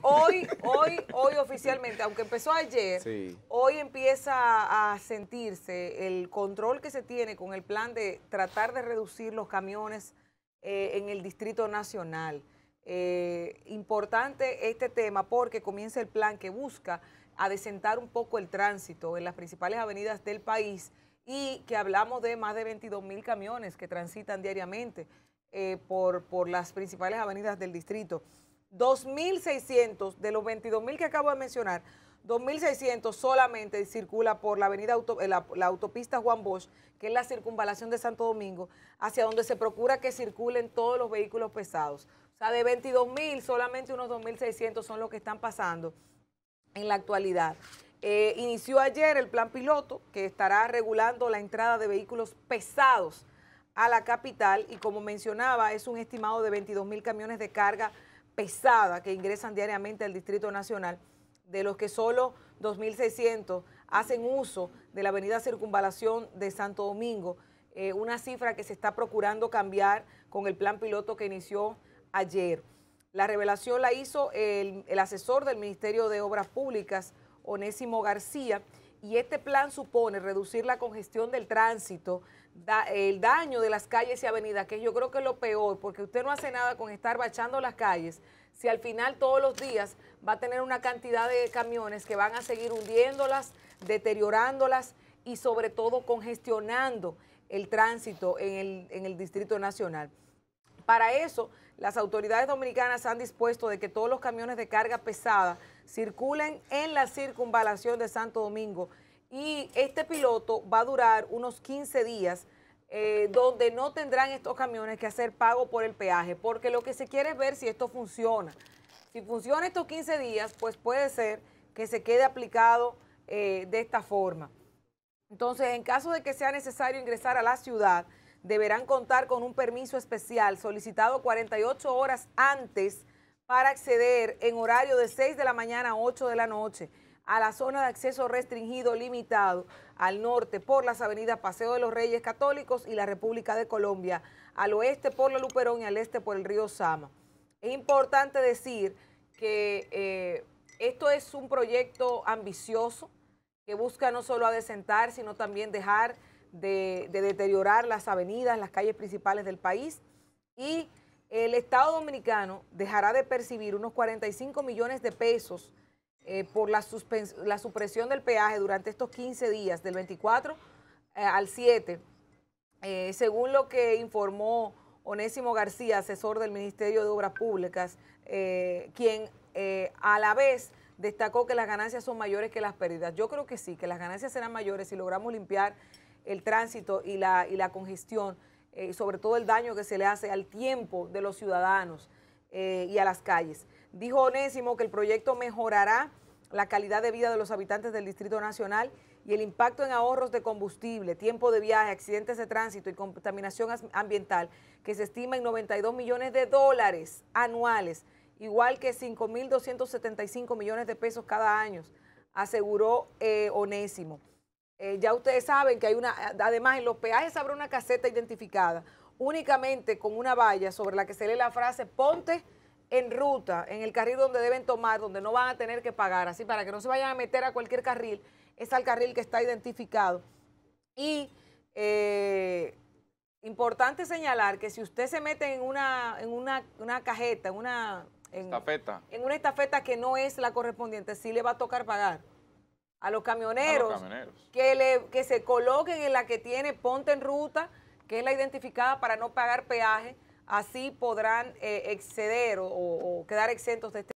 Hoy, hoy, hoy oficialmente, aunque empezó ayer, hoy empieza a sentirse el control que se tiene con el plan de tratar de reducir los camiones eh, en el Distrito Nacional. Eh, importante este tema porque comienza el plan que busca adecentar un poco el tránsito en las principales avenidas del país y que hablamos de más de 22 mil camiones que transitan diariamente eh, por, por las principales avenidas del distrito. 2.600 de los 22.000 que acabo de mencionar, 2.600 solamente circula por la avenida eh, autopista Juan Bosch, que es la circunvalación de Santo Domingo, hacia donde se procura que circulen todos los vehículos pesados. O sea, de 22.000 solamente unos 2.600 son los que están pasando en la actualidad. Eh, inició ayer el plan piloto que estará regulando la entrada de vehículos pesados a la capital y como mencionaba es un estimado de 22.000 camiones de carga pesada que ingresan diariamente al Distrito Nacional, de los que solo 2.600 hacen uso de la avenida Circunvalación de Santo Domingo, eh, una cifra que se está procurando cambiar con el plan piloto que inició ayer. La revelación la hizo el asesor del Ministerio de Obras Públicas, Onésimo García, y este plan supone reducir la congestión del tránsito, el daño de las calles y avenidas, que yo creo que es lo peor, porque usted no hace nada con estar bachando las calles, si al final todos los días va a tener una cantidad de camiones que van a seguir hundiéndolas, deteriorándolas y sobre todo congestionando el tránsito en el, en el Distrito Nacional. Para eso, las autoridades dominicanas han dispuesto de que todos los camiones de carga pesada circulen en la circunvalación de Santo Domingo y este piloto va a durar unos 15 días eh, donde no tendrán estos camiones que hacer pago por el peaje, porque lo que se quiere es ver si esto funciona. Si funciona estos 15 días, pues puede ser que se quede aplicado eh, de esta forma. Entonces, en caso de que sea necesario ingresar a la ciudad, deberán contar con un permiso especial solicitado 48 horas antes para acceder en horario de 6 de la mañana a 8 de la noche a la zona de acceso restringido limitado al norte por las avenidas Paseo de los Reyes Católicos y la República de Colombia, al oeste por la Luperón y al este por el río Sama. Es importante decir que eh, esto es un proyecto ambicioso que busca no solo adecentar, sino también dejar de, deteriorar las avenidas, las calles principales del país y el Estado dominicano dejará de percibir unos 45 millones de pesos eh, por la, la, supresión del peaje durante estos 15 días, del 24 eh, al 7, eh, según lo que informó Onésimo García, asesor del Ministerio de Obras Públicas, quien a la vez destacó que las ganancias son mayores que las pérdidas. Yo creo que sí, que las ganancias serán mayores si logramos limpiar el tránsito y la, y la congestión, eh, sobre todo el daño que se le hace al tiempo de los ciudadanos eh, y a las calles. Dijo Onésimo que el proyecto mejorará la calidad de vida de los habitantes del Distrito Nacional y el impacto en ahorros de combustible, tiempo de viaje, accidentes de tránsito y contaminación ambiental, que se estima en 92 millones de dólares anuales, igual que 5.275 millones de pesos cada año, aseguró eh, Onésimo. Eh, ya ustedes saben que hay una, además en los peajes habrá una caseta identificada únicamente con una valla sobre la que se lee la frase ponte en ruta, en el carril donde deben tomar, donde no van a tener que pagar, así para que no se vayan a meter a cualquier carril, es al carril que está identificado. Y eh, importante señalar que si usted se mete en una, en una, cajeta, en una, en una estafeta que no es la correspondiente, sí le va a tocar pagar a los camioneros, Que, le, que se coloquen en la que tiene Ponte en Ruta, que es la identificada para no pagar peaje, así podrán eh, exceder o, o quedar exentos de este.